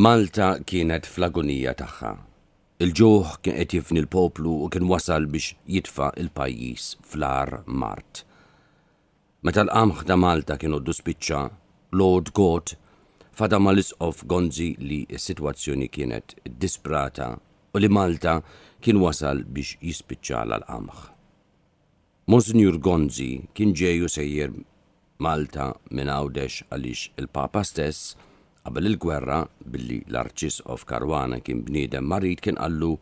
Malta kienet fl tagħha. Il-ġuħ kien qed jifni l-poplu u kien wasal biex jitfa il-pajjiż fl-ar Mart. Meta l-qamħ ta' Malta kienu d-duspiċċa, Lord God fada ma l-isqof gonzi li s-situazzjoni kienet disprata u li Malta kien wasal biex jispiċċa l-qamħ. Monsignor Gonzi kien ġeju sejjer Malta minn għawdex għalix il-Papa stess Qabel il-gwerra, billi l-Arċis of Karwana kien bniedem marit kien għallu,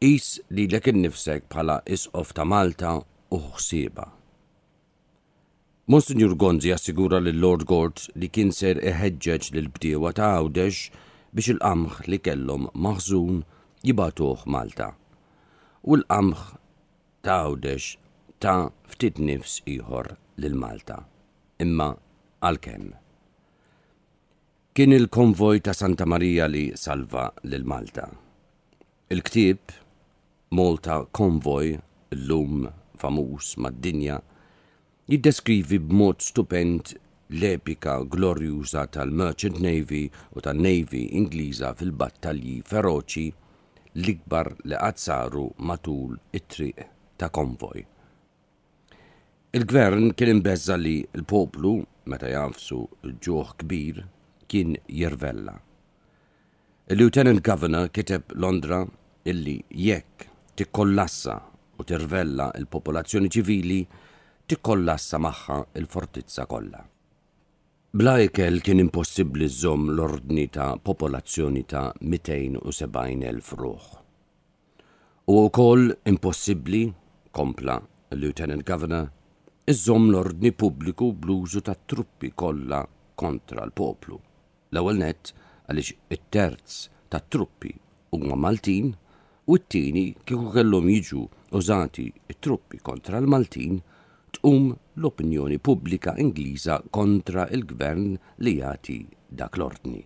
Is li l nifsek bħala is of ta' Malta u ħsieba. Monsignor Gonzi assigura l lord Gort li kien ser iħeġġeġ l bdiewa ta' Għawdex biex il-qamħ li kellhom maħżun jibatuħ Malta. U l-qamħ ta' Għawdex ta' ftit nifs ieħor lil Malta. Imma għalkemm kien il-konvoj ta' Santa Maria li salva lil Malta. Il-ktib Malta Konvoj, l-lum famus mad-dinja, jiddeskrivi b'mod stupend l-epika glorjuża tal-Merchant Navy u tal-Navy Ingliża fil-battalji feroċi l-ikbar li qatt saru matul it-triq ta' konvoj. Il-gvern kien imbezza li l-poplu, meta jafsu l-ġuħ kbir, kien jirvella. Il-Lieutenant Governor kiteb Londra illi jekk tikkollassa u tirvella il-popolazzjoni ċivili tikkollassa maħħa il-fortizza kollha. Bla kien impossibbli żomm l-ordni ta' popolazzjoni ta' 270.000 ruħ. U wkoll impossibbli, kompla l Lieutenant Governor, iżżomm l-ordni pubbliku bluzu ta' truppi kollha kontra l-poplu. L-ewwel nett għaliex it-terz tat-truppi huma Maltin u t-tieni kieku kellhom jiġu użati t-truppi kontra l-Maltin tqum l-opinjoni pubblika Ingliża kontra il-gvern li jagħti dak l-ordni.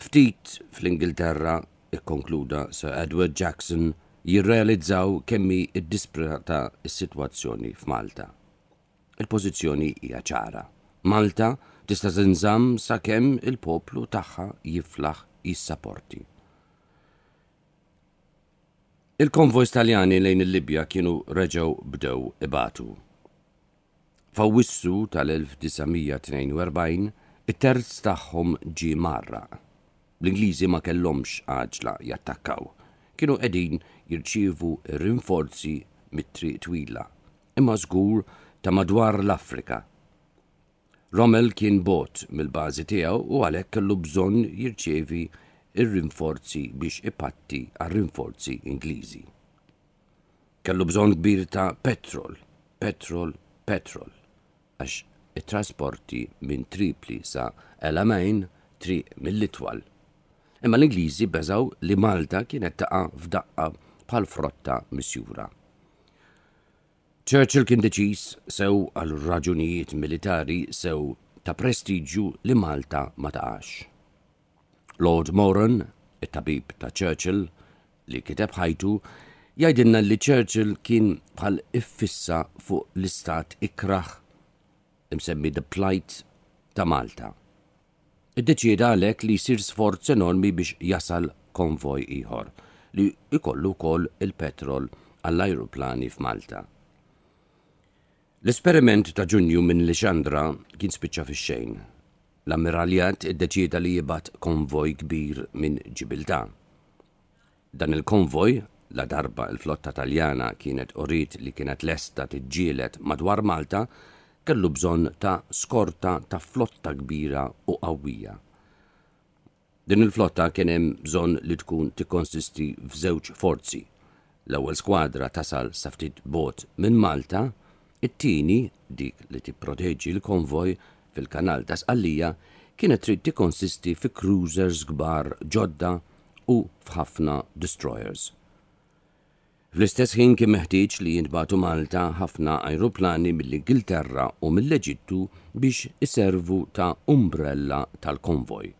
Ftit fl-Ingilterra ikkonkluda Sir Edward Jackson jirrealizzaw kemmi id-disprata s-sitwazzjoni f'Malta. Il-pożizzjoni hija ċara. Malta tista' tinżamm sakemm il-poplu tagħha jiflaħ jissaporti. Il-konvojs taljani lejn il-Libja kienu reġgħu bdew ibatu. Fawissu tal-1942 it-terz tagħhom ġi marra. L-Ingliżi ma kellhomx għaġla jattakkaw. Kienu qegħdin jirċievu rinforzi mit-triq twila. Imma żgur ta' madwar l-Afrika Rommel kien bot mill-bażi tiegħu u għalhekk kellu bżonn jirċievi ir-rinforzi biex ipatti għar-rinforzi Ingliżi. Kellu bżonn kbir ta' petrol, petrol, petrol, għax it-trasporti minn Tripli sa Elamajn triq mill-Litwal. Imma l-Ingliżi beżaw li Malta kienet taqa' f'daqqa bħal frotta misjura. Churchill kien deċis sew għal raġunijiet militari sew ta' prestiġu li Malta ma taqax. Lord Moran, it-tabib ta' Churchill, li kiteb ħajtu, jgħidilna li Churchill kien bħal iffissa fuq l-istat ikraħ imsemmi The Plight ta' Malta. Id-deċieda għalek li jisir sforz enormi biex jasal konvoj iħor li ikollu kol il-petrol għall-ajruplani f'Malta. L-esperiment ta' ġunju minn Lixandra kien spiċċa fix xejn. L-ammiraljat iddeċieda li jibat konvoj kbir minn ġibilta. Dan il-konvoj, la darba il-flotta taljana kienet orit li kienet lesta tiġġielet madwar Malta, kellu bżonn ta' skorta ta' flotta kbira u qawwija. Din il-flotta kien hemm bżonn li tkun tikkonsisti f'żewġ forzi. L-ewwel skwadra tasal sa ftit bot minn Malta – It-tieni, dik li tipproteġi l-konvoj fil-kanal ta' Sqallija, kienet trid tikkonsisti fi cruisers kbar ġodda u f'ħafna destroyers. Fl-istess ħin kien meħtieġ li jintbatu Malta ħafna ajruplani mill-Ingilterra u mill-Eġittu biex iservu ta' umbrella tal-konvoj,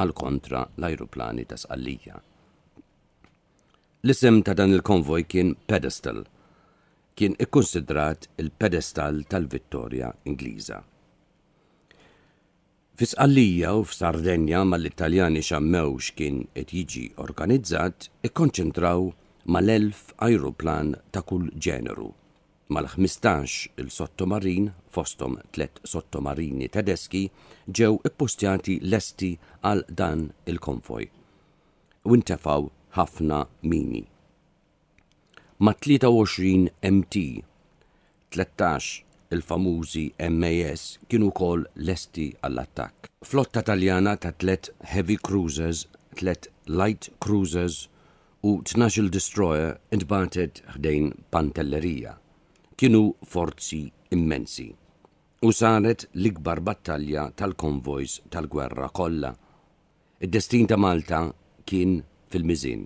għal kontra l-ajruplani ta' sqallija. L-isem ta' dan il-konvoj kien Pedestal kien ikkonsidrat il-pedestal tal-Vittorja Ingliża. Fisqallija u f'Sardenja mal-Italjani xammewx kien qed jiġi organizzat ikkonċentraw mal-elf ajruplan ta' kull ġeneru, mal-15 il-sottomarin fostom tlet sottomarini tedeski ġew ippostjati lesti għal dan il-konvoj. Wintefaw ħafna mini ma' 23 MT. 13 il-famużi MAS kienu kol lesti għall-attak. Flotta taljana ta' tlet heavy cruisers, tlet light cruisers u 12 destroyer intbatet ħdejn pantellerija. Kienu forzi immensi. U saret l-ikbar battalja tal-konvojs tal-gwerra kollha. Id-destin ta' Malta kien fil-miżin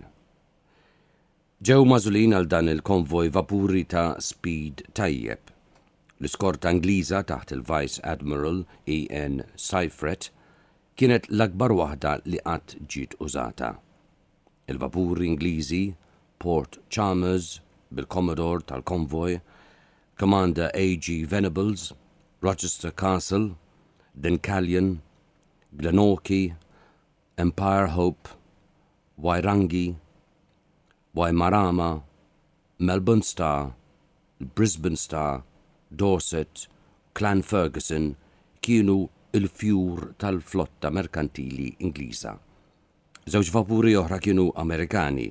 ġew mażulin għal dan il-konvoj vapuri ta' Speed Tajjeb. L-iskort Angliża taħt il-Vice Admiral E.N. Seifret kienet l-akbar waħda li għat ġit użata. Il-vapur Ingliżi Port Chalmers bil-Commodore tal-konvoj, Commander A.G. Venables, Rochester Castle, Dencallion, Glenorchy, Empire Hope, Wairangi, Waimarama, Melbourne Star, Brisbane Star, Dorset, Clan Ferguson kienu il-fjur tal-flotta merkantili Ingliża. Żewġ vapuri oħra kienu Amerikani,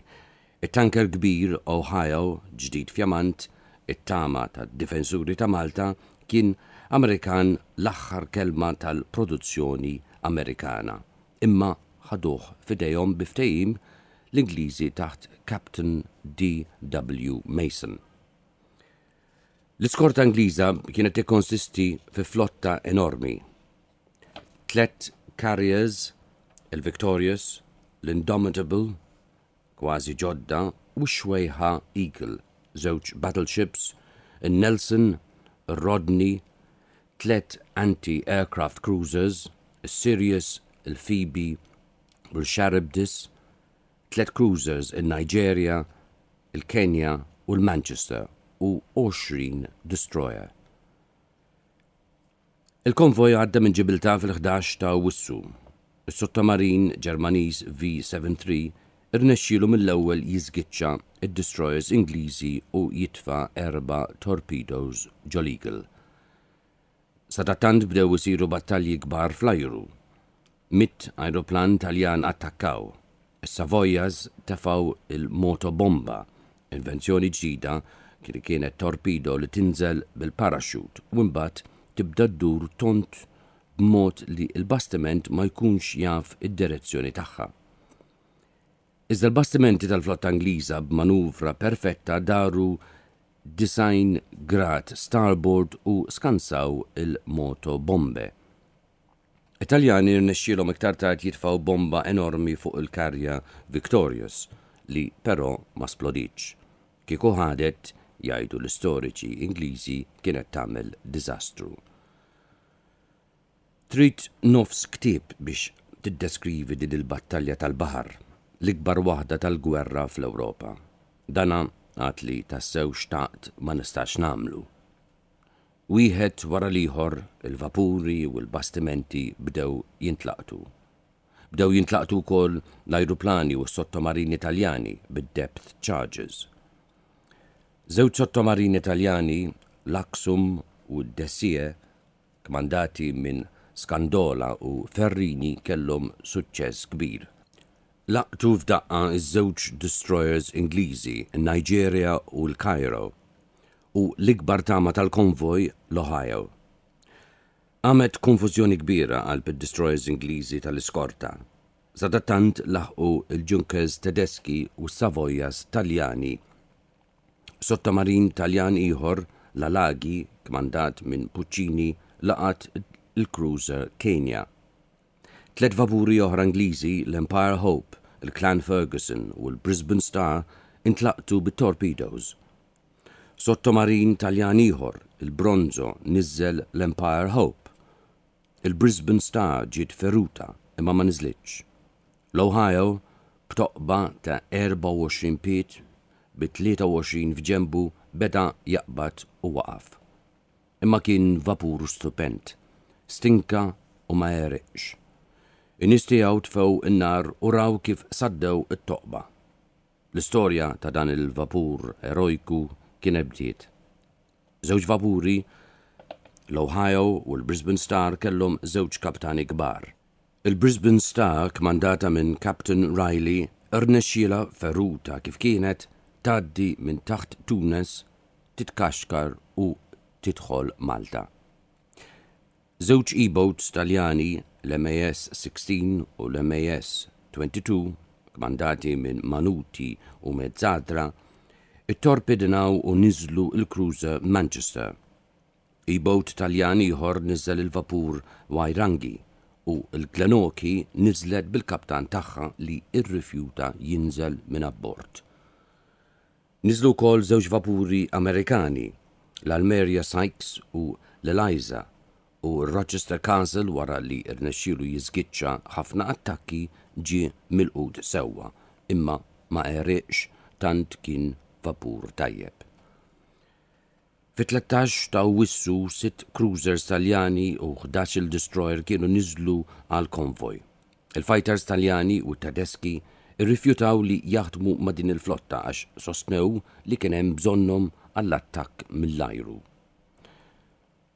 it-tanker kbir Ohio ġdid fjamant, it-tama tad-difensuri ta' Malta kien Amerikan l-aħħar kelma tal-produzzjoni Amerikana, imma ħaduh fidejhom biftejim l-Ingliżi taħt Captain D.W. Mason. L-iskorta Ingliża kienet ikkonsisti fi flotta enormi. Tlet carriers, il-Victorious, l-Indomitable, kważi ġodda, u xwejħa Eagle, żewġ battleships, il-Nelson, il-Rodney, tlet anti-aircraft cruisers, il-Sirius, il-Phoebe, il tlet cruisers in nigeria il Kenya u l-Manchester u 20 destroyer. Il-konvoj għadda minn ġibilta fil-11 ta' Wissu. il sottomarin Ġermaniż V-73 irnexxilu mill-ewwel jiżgiċċa id-destroyers Ingliżi u jitfa' erba' torpedoes ġolikel. Sadattant bdew isiru battalji kbar fl-ajru. Mit aeroplan Taljan attakkaw. Savoyas tefaw il-motobomba, invenzjoni ġdida kien kienet torpido li tinżel bil-parachute u mbagħad tibda ddur tont b'mod li l-bastiment ma jkunx jaf id-direzzjoni tagħha. Iżda l-bastimenti tal-flotta Angliża b'manuvra perfetta daru design grat starboard u skansaw il-moto bombe. Italjani rnexxielhom iktar tard jitfaw bomba enormi fuq il-karja Victorious li però ma splodiċ. Kieku ħadet jgħidu l-istoriċi Ingliżi kienet tagħmel diżastru. Trid nofs ktieb biex tiddeskrivi din il-battalja tal-baħar, l-ikbar waħda tal-gwerra fl-Ewropa. Dana għat li tassew xtaqt ma nistax namlu. Wieħed wara liħor il-vapuri u l-bastimenti bdew jintlaqtu. Bdew jintlaqtu kol l-ajruplani u s-sottomarini italjani bid-depth charges. Zewċ sottomarini italjani, l-Aksum u d-Dessie, kmandati minn Skandola u Ferrini kellhom suċċess kbir. Laqtu f'daqqa iż-żewġ destroyers Ingliżi, in-Nigeria u l-Kajro, u l-ikbar tama tal-konvoj l-Ohio. Għamet konfuzjoni kbira għal pit destroyers Ingliżi tal-iskorta. Zadatant laħqu il ġunkers Tedeski u Savojas Taljani. Sottomarin Taljan iħor l Lagi, kmandat minn Puccini, laqat il-cruiser Kenya. Tlet vaburi oħra Ingliżi l-Empire Hope, il-Clan Ferguson u l-Brisbane Star intlaqtu bit-torpedoes Sottomarin Taljan ieħor, il-Bronzo, nizzel l-Empire Hope. Il-Brisbane Star ġiet feruta imma ma nizlitx. L-Ohio b'toqba ta' 24 pit bi 23 f'ġembu beda jaqbat u waqaf. Imma kien vapur stupent, stinka u ma jeriqx. Inistijaw tfew innar u raw kif saddew it-toqba. L-istorja ta' dan il-vapur erojku kien ebdiet. Żewġ vapuri, l-Ohio u l-Brisbane Star kellhom żewġ kaptani kbar. Il-Brisbane Star kmandata minn Captain Riley rnexxiela ferruta kif kienet taddi minn taħt Tunes, titkaxkar u titħol Malta. Żewġ e-boats taljani l-MAS 16 u l-MAS 22, kmandati minn Manuti u Mezzadra, torpedinaw u niżlu il-kruza Manchester. I-bot Taljan ieħor niżel il-vapur Wajrangi u l-Glenoki niżlet bil-kaptan tagħha li irrifjuta jinżel minn abbord. Niżlu kol żewġ vapuri Amerikani, l-Almeria Sykes u l-Eliza u Rochester Castle wara li Irnexxilu jiżgiċċa ħafna attakki ġi mill-qud sewwa imma ma eriqx tant kien vapur tajjeb. Fit-13 ta' wissu sitt cruisers taljani u 11 destroyer kienu niżlu għal konvoj. Il-fighters taljani u tadeski irrifjutaw li jaħdmu ma' din il-flotta għax sostnew li kien hemm bżonnhom għall-attakk mill-ajru.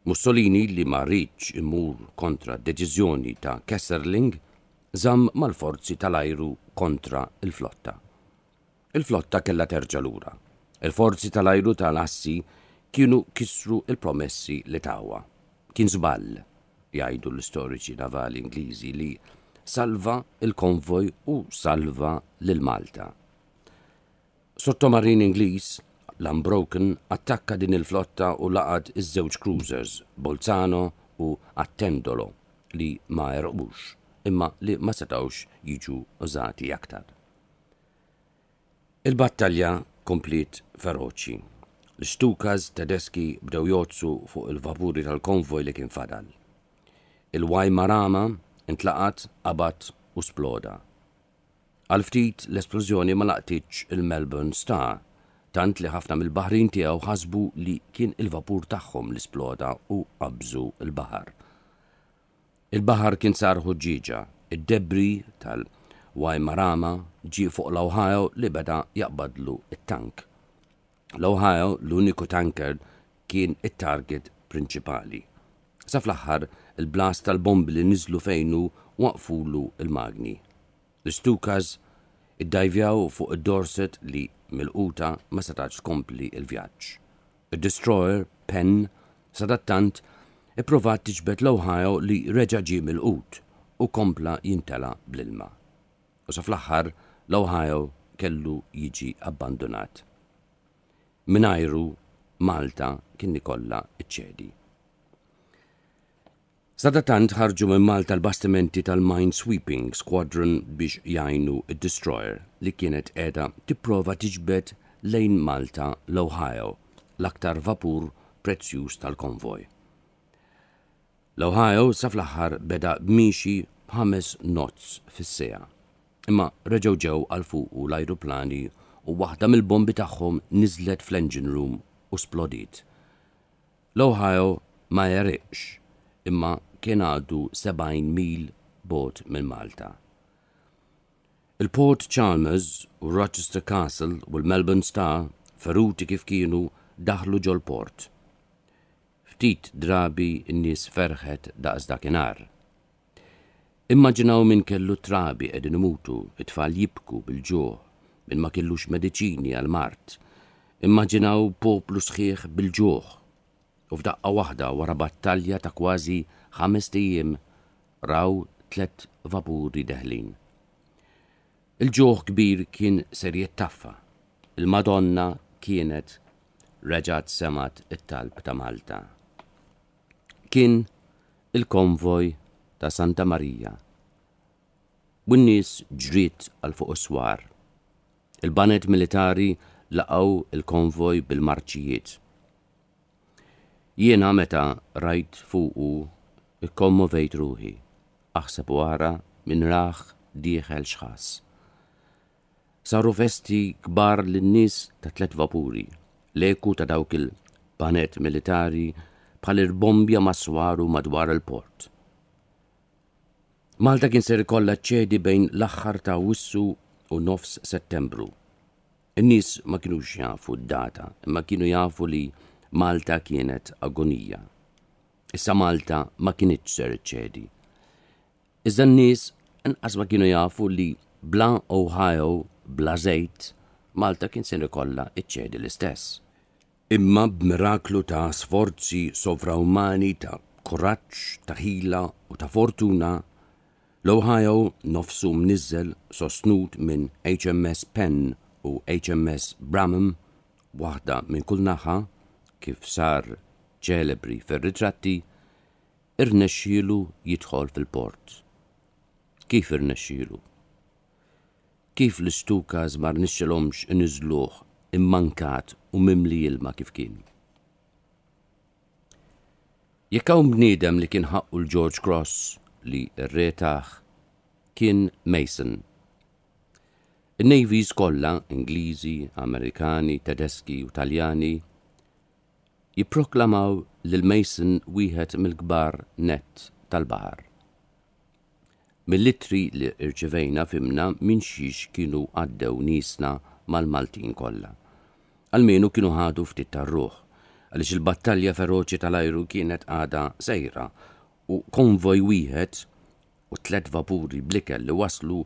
Mussolini li ma riċ imur kontra deċiżjoni ta' Kesserling żamm mal-forzi tal-ajru kontra il-flotta il-flotta kella terġa lura. Il-forzi tal-ajru tal-assi kienu kisru il-promessi li tawa. Kien żball, jgħidu l-istoriċi navali Ingliżi li salva il-konvoj u salva l-Malta. Sottomarin Ingliż, l-Unbroken, attakka din il-flotta u laqad iż-żewġ cruisers, Bolzano u Attendolo, li ma erqux, imma li ma setawx jiġu użati aktar. Il-battalja komplit feroċi. L-stukas tedeski bdew jozzu fuq il-vapuri tal-konvoj li kien fadal. Il-Wajmarama intlaqat, abat u sploda. Għal-ftit l-esplużjoni ma laqtitx il-Melbourne Star, tant li ħafna mill-baħrin tiegħu ħasbu li kien il-vapur tagħhom li sploda u qabżu il-baħar. Il-baħar kien sar ħoġġiġa, id-debri tal Marama ġi fuq l-Ohio li beda jaqbadlu it-tank. L-Ohio l-uniku tanker kien it-target prinċipali. Sa fl-aħħar il-blast tal-bombi li niżlu fejnu waqfulu il-magni. L-Stukas id-dajvjaw fuq id-Dorset li mil-quta ma setax tkompli il-vjaġġ. il destroyer Penn sadattant ipprovat tiġbed l-Ohio li reġa ġie mill-qut u kompla jintela bl-ilma u sa fl-aħħar l-Ohio kellu jiġi abbandonat. Minajru Malta kien nikolla iċċedi. Sadatant ħarġu minn Malta l-bastimenti tal-Mine Sweeping Squadron biex jajnu id-destroyer li kienet edha tipprova tiġbet lejn Malta l-Ohio, l-aktar vapur prezzjuż tal-konvoj. L-Ohio sa fl-aħħar beda b'mixi ħames nozz fis-seja imma reġgħu ġew għal fuq l-ajruplani u waħda mill-bombi tagħhom niżlet fl-engine room u splodit. L-Ohio ma jarriqx imma kien għadu 70 mil bot minn Malta. Il-Port Chalmers u Rochester Castle u l-Melbourne Star feruti kif kienu daħlu ġol-port. Ftit drabi n-nies ferħet daqs dakinar. Immaġinaw min kellu trabi edin mutu, it-tfal jibku bil ġo minn ma kellux mediċini għal-mart. Immaġinaw poplu sħiħ bil-ġuħ. U f'daqqa waħda wara battalja ta' kważi ħames tijiem raw tlet vapuri deħlin. Il-ġuħ kbir kien ser jittaffa. Il-Madonna kienet reġat semat it-talb ta' Malta. Kien il-konvoj ta' Santa Marija. Bunnis ġrit għal fuq uswar. Il-banet militari laqaw il-konvoj bil-marċijiet. Jiena meta rajt fuqu ikkommovejt ruħi, aħseb wara minn raħ diħel xħas. Saru festi kbar l-nis ta' tlet vapuri, leku ta' dawk il-banet militari bħal il-bombja maswaru madwar il-port Malta kien ser ikollha ċedi bejn l-aħħar ta' Wissu u nofs Settembru. In-nies ma kinux jafu d-data, imma kienu jafu li Malta kienet agonija. Issa Malta ma kienet ser ċedi. Iżda n-nies inqas ma kienu jafu li bla Ohio, bla żejt, Malta kien ser ikollha iċċedi l-istess. Imma b'miraklu ta' sforzi sovraumani ta' kuraġġ, ta' ħila u ta' fortuna L-Ohio nofsu mnizzel sostnut minn HMS Penn u HMS Bramham, waħda minn kull naħa, kif sar ċelebri fil ritratti irnexxielu jidħol fil-port. Kif irnexxielu? Kif l-istuka zmar nixxilhomx inizluħ immankat u mimli ilma kif kien. Jekk hawn bniedem li kien ħaqqu l-George Cross li r-retaħ kien Mason. Il-Navies kollha Ingliżi, Amerikani, Tedeski u Taljani jipproklamaw lil Mason wieħed mill-kbar net tal-baħar. Mill-litri li irċivejna fimna minn xiex kienu għaddew nisna mal-Maltin kollha. Almenu kienu ħadu ftit tar-ruħ, għaliex il-battalja feroċi tal-ajru kienet għada sejra u konvoj wieħed u tlet vapuri blikel li waslu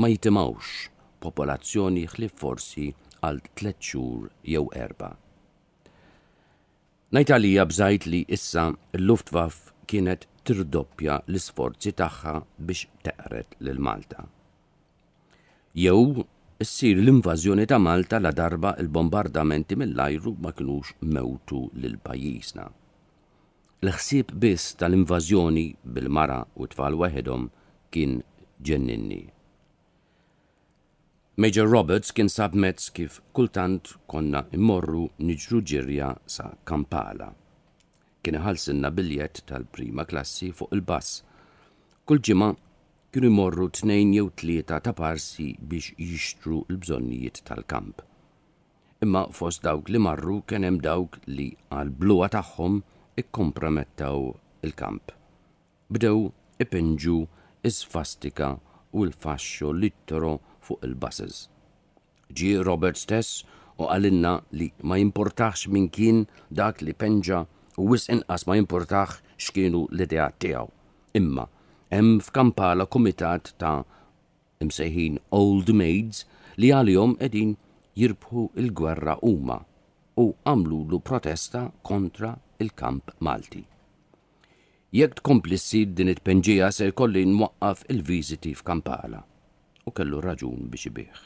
ma jitimawx popolazzjoni ħlif forsi għal tlet xhur jew erba. Najtalija bżajt li issa l-Luftwaff kienet tirdoppja l-isforzi tagħha biex teqret lil Malta. Jew issir l-invażjoni ta' Malta la darba il-bombardamenti mill-ajru ma kinux mewtu lil pajjiżna l-ħsieb biss tal-invażjoni bil-mara u tfal waħedhom kien ġenninni. Major Roberts kien sab mezz kif kultant konna immorru niġru ġirja sa Kampala. Kien ħalsinna biljett tal-prima klassi fuq il-bass. Kull ġimgħa kienu jmorru tnejn jew tlieta ta' parsi biex jixtru l-bżonnijiet tal-kamp. Imma fost dawk li marru kien hemm dawk li għal bluwa tagħhom ikkompromettaw il-kamp. Bdew ipinġu iz fastika u l-fasċo littoro fuq il-buses. Ġi Robert stess u għalinna li ma jimportax minn kien dak li penġa u wis inqas ma jimportax xkienu l-idea tiegħu. Imma hemm f'Kampala komitat ta' imsejħin Old Maids li għalihom qegħdin jirbħu il-gwerra huma u għamlu protesta kontra il-kamp Malti. Jekk tkompli din it-penġija se jkolli nwaqqaf il-viżiti f'Kampala u kellu raġun biex ibih.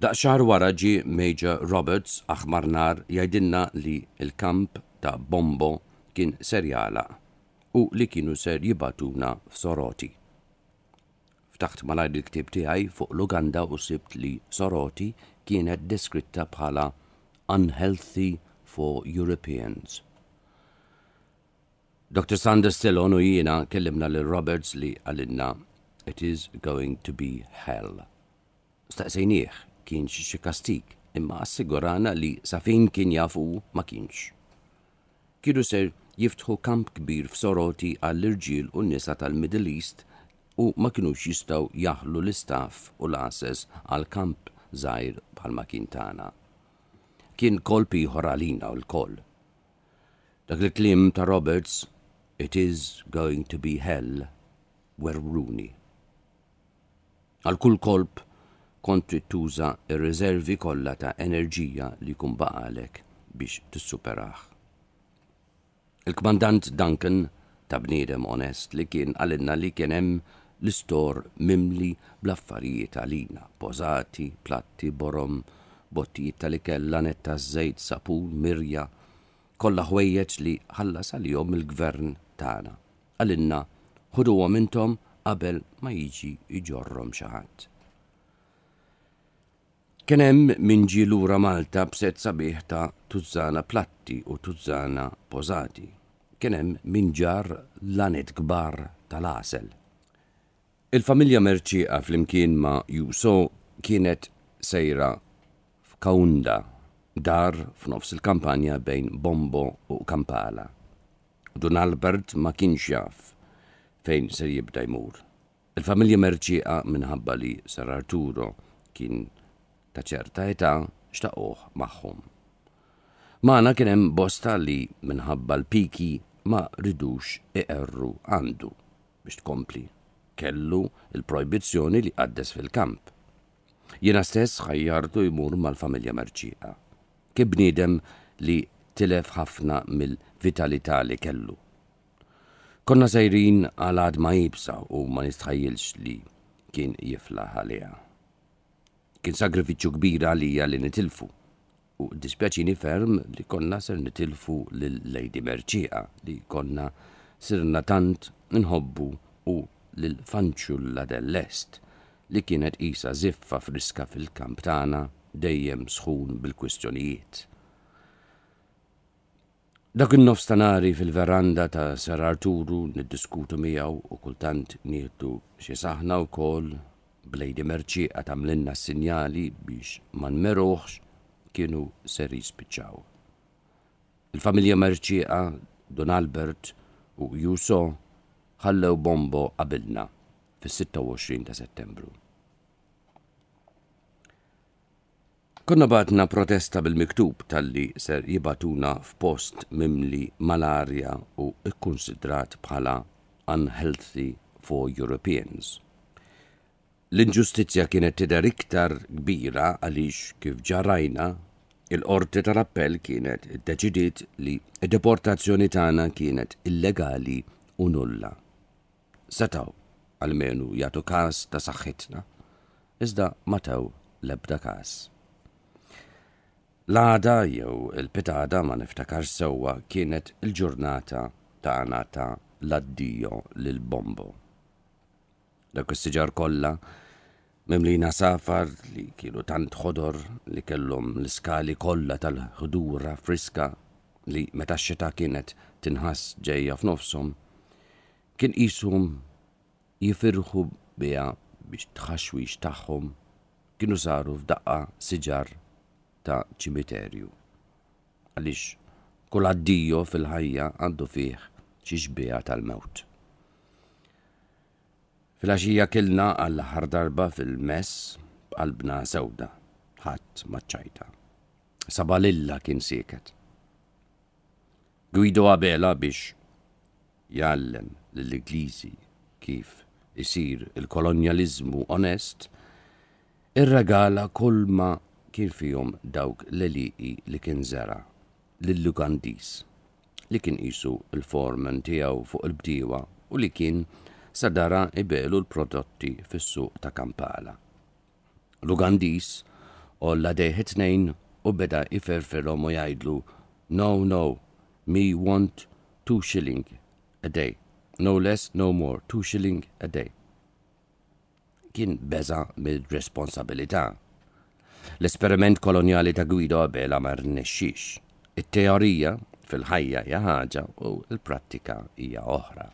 Daqxar wara ġi Major Roberts aħmarnar jajdinna li il-kamp ta' Bombo kien serjala u li kienu ser jibatuna f'Soroti ftaħt malajr il-ktib tiegħi fuq Luganda u sibt li Soroti kienet deskritta bħala unhealthy for Europeans. Dr. Sanders Stillon u jiena kellimna lil Roberts li għalinna It is going to be hell. Staqsejnieħ kien xi kastik imma assigurana li safin kien jafu ma kienx. Kidu ser jiftħu kamp kbir f'soroti għall-irġiel u nisa tal-Middle East u ma kienux jistaw jaħlu l-istaff u l-ases għal kamp zaħir bħal makintana kien kolpi horalina u l-koll. Dak il-klim ta' Roberts, it is going to be hell, were Għal kull kolb kont tuża ir-reservi kollha ta' enerġija li kun baqalek biex tissuperaħ. Il-kmandant Duncan, ta' bniedem onest li kien għalinna li kien hemm l-istor mimli affarijiet għalina, pożati, platti, borom, bottijiet tal-ikel, lanetta żejt, Sapur mirja, kollha ħwejjeġ li ħallas għal-jom il-gvern tagħna. Għalinna, ħuduhom intom qabel ma jiġi iġorrom xi ħadd. Kien hemm min ġi lura Malta b'set sabiħ ta' tużżana platti u tużżana pożati. Kien hemm min ġar lanet kbar tal-asel. Il-familja merċieqa flimkien ma' Juso kienet sejra Kaunda, dar f'nofs il-kampanja bejn Bombo u Kampala. Dun Albert ma kienx jaf fejn ser jibda jmur. Il-familja merċiqa minħabba li Sar Arturo kien ta' ċerta età xtaquh magħhom. Mana kien hemm bosta li minħabba l-piki ma ridux iqerru għandu biex tkompli. Kellu il-projbizzjoni li għaddes fil-kamp Jena stess ħajjartu jmur mal-familja marċiqa. Kibnidem bniedem li tilef ħafna mill-vitalità li kellu. Konna sejrin għal ma jibsa u ma nistħajilx li kien jifla għalija. Kien sagrifiċċju kbira għalija li nitilfu u dispjaċini ferm li konna ser nitilfu l lady Merċiqa li konna sirna tant nħobbu u lil-fanċulla dell-Est li kienet isa ziffa friska fil-kamp tagħna dejjem sħun bil-kwistjonijiet. Dak il-nofs tanari fil-veranda ta' Sar Arturu niddiskutu miegħu u kultant nieħdu xi saħna wkoll blejdi merċi għatamlinna s-sinjali biex ma nmeruħx kienu ser jispiċċaw. Il-familja Merċieqa Don Albert u Juso ħallew bombo qabilna fis-26 ta' settembru. Konna batna protesta bil-miktub tal-li ser jibatuna f'post mimli malarja u ikkonsidrat bħala unhealthy for Europeans. L-inġustizja kienet tidher iktar kbira għaliex kif ġarajna il-qorti tal-appell kienet iddeċidiet li deportazzjoni tagħna kienet illegali u nulla. Setaw għalmenu jagħtu każ ta' saħħitna, iżda mataw lebda l-ebda każ. L-għada jew il-pitada ma niftakar sewwa kienet il-ġurnata ta' għanata l addijo lil-bombo. Dak is-siġar kollha mimlina safar li kienu tant ħodor li kellhom l-iskali kollha tal-ħdura friska li meta xita kienet tinħas ġejja f'nofshom, kien qishom jifirħu biha biex tħaxwix tagħhom kienu saru f'daqqa siġar ta' ċimiterju. Għalix, kull addijo fil-ħajja għandu fih xi tal-mewt. Fil-għaxija kellna għall ħardarba darba fil-mess qalbna sewda, ħadd maċċajta. Sabalilla kien sieket. Gwido għabela biex jallem l-Ingliżi kif isir il-kolonializmu onest, irregala kolma ma kien fihom dawk l-eliqi li kien zera, l-Lugandis, li kien isu il-formen tijaw fuq il bdiwa u li kien sadara ibelu l-prodotti fissu ta' Kampala. Lugandis olla dejħet nejn u beda iferferhom u jajdlu No, no, me want two shilling a day. No less, no more, two shilling a day. Kien beza mid-responsabilita' L-esperiment koloniali ta' Guido Abela mar nexxix. It-teorija fil-ħajja hija ħaġa u l-prattika hija oħra.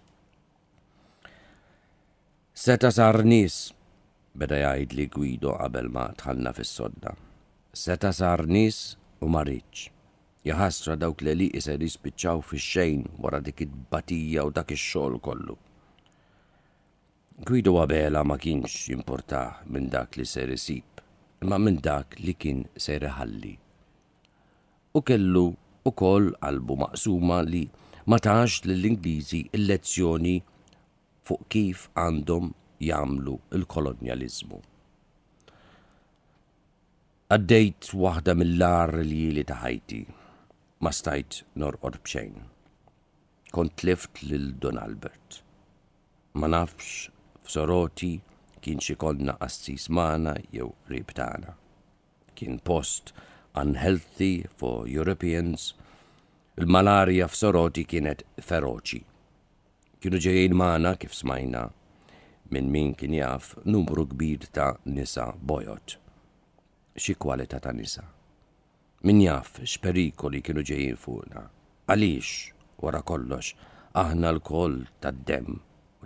Seta sar nis, beda jgħid li Guido qabel ma tħallna fis-sodda. Seta sar nis u marriċ jaħasra dawk li li iser jispiċċaw fix xejn wara dik it batija u dak ix-xogħol kollu. Gwidu għabela ma kienx jimportaħ minn dak li ser isib imma minn dak li kien ser U kellu u kol qalbu maqsuma li ma tax l-Ingliżi il-lezzjoni fuq kif għandhom jamlu il kolonializmu Għaddejt waħda mill-lar li li taħajti, ma stajt norqod bxejn. Kont lift lil Don Albert. Ma nafx f'soroti Kien xi konna assis magħna jew qrib tagħna. Kien post unhealthy for Europeans, il-malarja f'Soroti kienet feroċi. Kienu ġejjin magħna kif smajna minn min kien jaf numru kbir ta' nisa bojot. Xi kwalità ta' nisa. Min jaf x'perikoli kienu ġejjin fuqna. Għaliex wara kollox aħna l-koll tad-dem u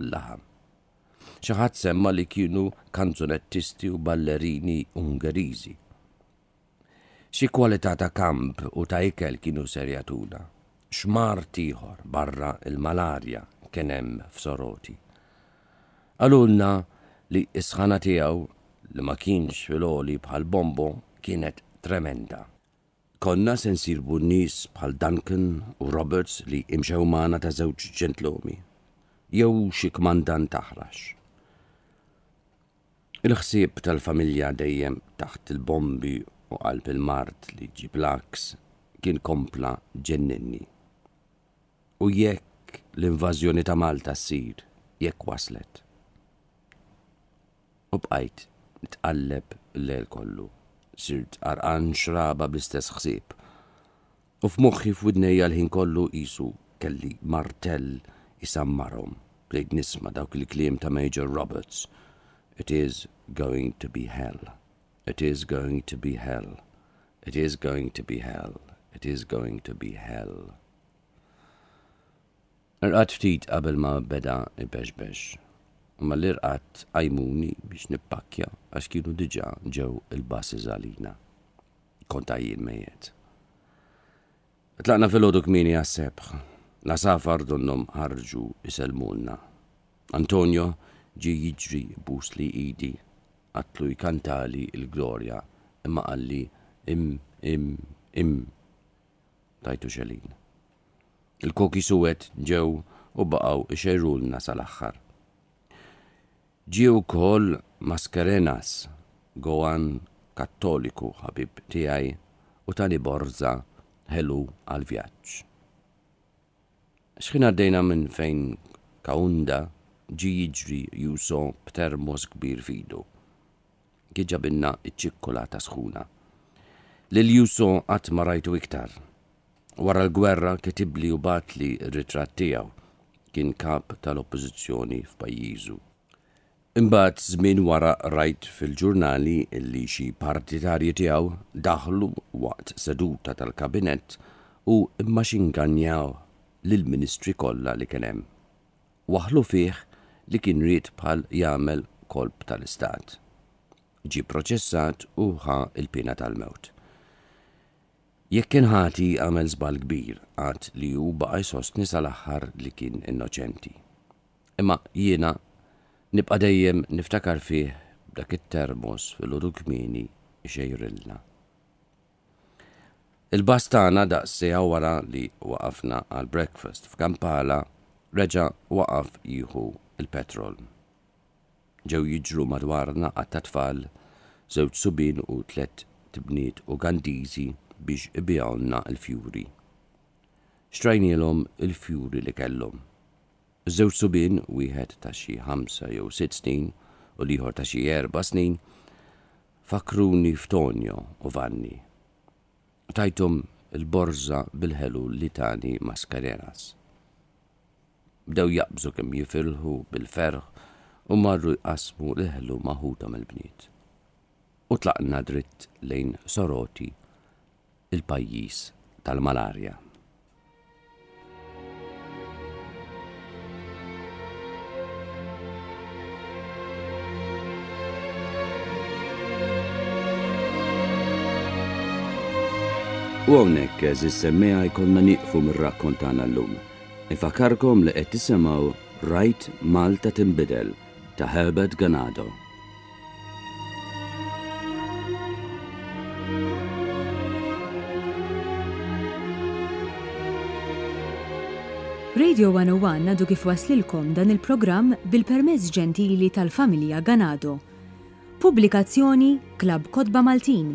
l-laħam xi semma li kienu kanzunettisti u ballerini Ungeriżi. Xi kwalità ta' kamp u ta' ikel kienu serjatuna. Xmar tiħor barra il-malarja kien hemm f'Soroti. Għalulna li isħana tiegħu li ma kienx fil-oli bħal bombo kienet tremenda. Konna sensirbu nis bħal Duncan u Roberts li imxew ta' żewġ ġentlomi jew xi kmandan taħrax. Il-ħsieb tal-familja dejjem taħt il-bombi u qalb il-mart li ġib Blaks kien kompla ġenninni. U jekk l-invażjoni ta' Malta ssir, jekk waslet. U bqajt nitqalleb l-lejl kollu, sirt arqan xraba bl-istess ħsieb. U f'moħħi f'widnejja l-ħin kollu isu kelli martell jisammarhom. Bdejt nisma dawk li kliem ta' Major Roberts. It is going to be hell. It is going to be hell. It is going to be hell. It is going to be hell. Irqat ftit qabel ma beda il ibeġbeġ. Ma l-irqat għajmuni biex nippakja għax kienu diġa ġew il-bassi zalina. Kontajjien mejet. Tlaqna fil-ħodu kmini għas-sebħ Nasafar safar donnom ħarġu iselmunna. Antonio ġi jiġri bus li idi, għatlu jkantali il-glorja, imma għalli im, im, im, tajtu xelin. Il-koki suwet ġew u baqaw iċerulna sal-axħar. Ġiju kol maskarenas, goan kattoliku ħabib tijaj u tani borza ħelu għal-vjaċ xħin għaddejna minn fejn kaunda ġi jiġri juso b'termos kbir fidu. Għiġa binna iċċikkolata sħuna. Lil juso għat marajtu iktar. Wara l-gwerra kitibli u batli r-ritrat tijaw kien kap tal-oppozizjoni f'pajjiżu. Imbagħad żmien wara rajt fil-ġurnali li xi partitarji tiegħu daħlu waqt seduta tal-kabinett u immaxinganjaw lill-ministri kollha li kien hemm. Waħlu fih li kien rid bħal jagħmel kolb tal-istat. Ġi proċessat u ħa il-pina tal-mewt. Jekk kien ħati għamel żbal kbir għad li hu baqa' jsostni sal-aħħar li kien innoċenti. Imma jiena nibqa' dejjem niftakar fih dak it-termos fil kmini xejrilna. Il-bastana daqsija wara li waqafna għal breakfast f'Kampala reġa waqaf jieħu il-petrol. Ġew jiġru madwarna għat tfal żewġ subin u tlet tibniet gandizi biex ibijawna il-fjuri. Xtrajnielhom il-fjuri li kellhom. Żewġ subin wieħed ta' xi ħamsa jew sitt snin u liħor ta' xi erba' snin fakruni f'Tonio u Vanni tajtum il-borza bil-ħelu li tani maskareras. Bdew jaqbżu kem jifirħu bil-ferħ u marru jqasmu l-ħelu maħuta mill-bniet. U tlaqna dritt lejn soroti il-pajjiż tal-malarja. U għonek eżis semmeja jkollna niqfu mir-rakkontana l-lum. Ifakarkom li qed tisimgħu Right Malta Timbidel ta' Herbert Ganado. Radio 101 nadu kif waslilkom dan il-programm bil-permezz ġentili tal-familja Ganado. Publikazzjoni Klab kotba Maltin